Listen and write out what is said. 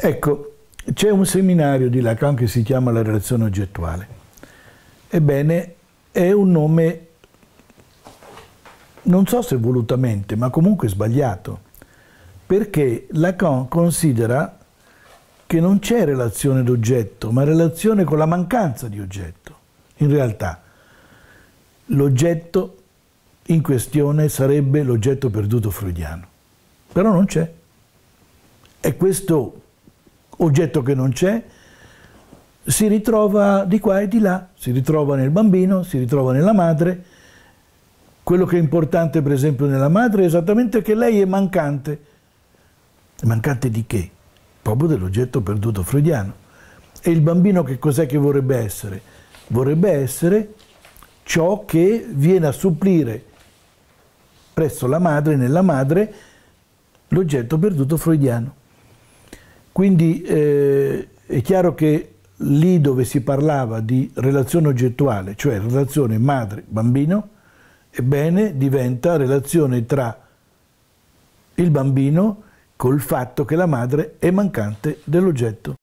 Ecco, c'è un seminario di Lacan che si chiama La relazione oggettuale. Ebbene, è un nome, non so se volutamente, ma comunque sbagliato, perché Lacan considera che non c'è relazione d'oggetto, ma relazione con la mancanza di oggetto. In realtà, l'oggetto in questione sarebbe l'oggetto perduto freudiano, però non c'è. E questo oggetto che non c'è, si ritrova di qua e di là, si ritrova nel bambino, si ritrova nella madre. Quello che è importante per esempio nella madre è esattamente che lei è mancante. Mancante di che? Proprio dell'oggetto perduto freudiano. E il bambino che cos'è che vorrebbe essere? Vorrebbe essere ciò che viene a supplire presso la madre, nella madre, l'oggetto perduto freudiano. Quindi eh, è chiaro che lì dove si parlava di relazione oggettuale, cioè relazione madre-bambino, ebbene diventa relazione tra il bambino col fatto che la madre è mancante dell'oggetto